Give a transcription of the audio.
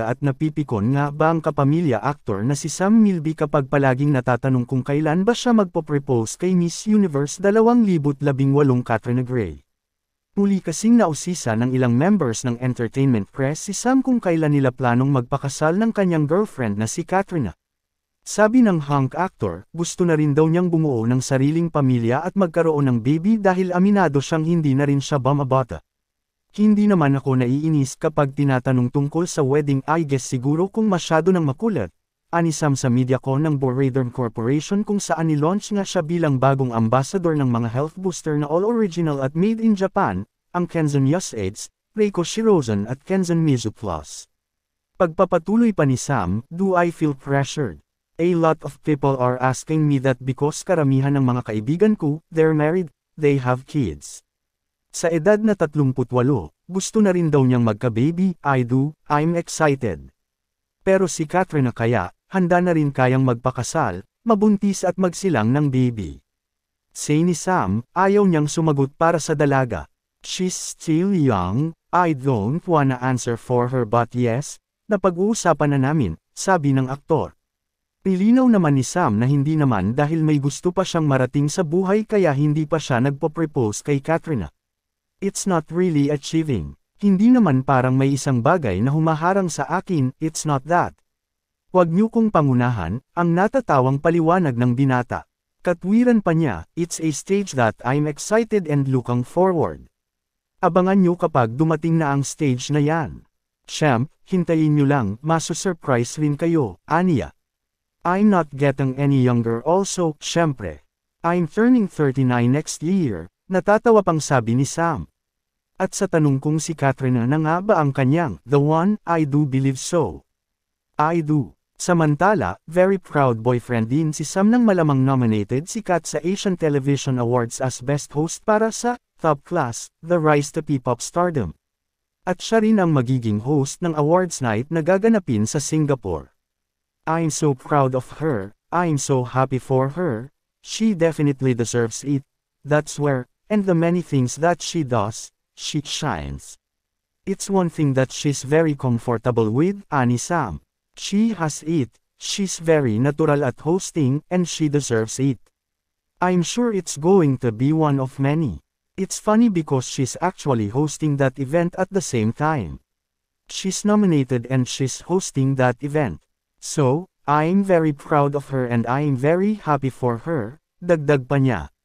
artista at napipikon nga ba ang kapamilya actor na si Sam Milby kapag palaging natatanong kung kailan ba siya magpo-propose kay Miss Universe 2018 Katrina Gray. Muli kasing nausisa ng ilang members ng entertainment press si Sam kung kailan nila planong magpakasal ng kanyang girlfriend na si Katrina. Sabi ng hunk actor, gusto na rin daw niyang bumuo ng sariling pamilya at magkaroon ng baby dahil aminado siyang hindi na rin siya bumabata. Hindi naman ako naiinis kapag tinatanong tungkol sa wedding I guess siguro kung masyado ng makulat. Anisam sa media ko ng Boraderm Corporation kung saan ni-launch nga siya bilang bagong ambassador ng mga health booster na all original at made in Japan, ang Kenzen Aids, Reiko Shirozen at Kenzen Mizu Plus. Pagpapatuloy pa ni Sam, do I feel pressured? A lot of people are asking me that because karamihan ng mga kaibigan ko, they're married, they have kids. Sa edad na 38, gusto na rin daw niyang magka-baby, I do, I'm excited. Pero si Katrina kaya, handa na rin kayang magpakasal, mabuntis at magsilang ng baby. Say ni Sam, ayaw niyang sumagot para sa dalaga. She's still young, I don't wanna answer for her but yes, napag-uusapan na namin, sabi ng aktor. Pilinaw naman ni Sam na hindi naman dahil may gusto pa siyang marating sa buhay kaya hindi pa siya nagpo-propose kay Katrina. It's not really achieving. Hindi naman parang may isang bagay na humaharang sa akin, it's not that. Huwag niyo kong pangunahan, ang natatawang paliwanag ng binata. Katwiran pa niya, it's a stage that I'm excited and looking forward. Abangan niyo kapag dumating na ang stage na yan. Champ, hintayin niyo lang, masusurprise rin kayo, aniya. I'm not getting any younger also, syempre. I'm turning 39 next year, natatawa pang sabi ni Sam at sa tanong kung si Katrina na nga ba ang kanyang, the one, I do believe so. I do. Samantala, very proud boyfriend din si Sam nang malamang nominated si Kat sa Asian Television Awards as Best Host para sa Top Class, The Rise to P-Pop Stardom. At siya rin ang magiging host ng awards night na gaganapin sa Singapore. I'm so proud of her, I'm so happy for her, she definitely deserves it, that's where, and the many things that she does, she shines. It's one thing that she's very comfortable with, Annie Sam. She has it, she's very natural at hosting, and she deserves it. I'm sure it's going to be one of many. It's funny because she's actually hosting that event at the same time. She's nominated and she's hosting that event. So, I'm very proud of her and I'm very happy for her, dagdag pa niya.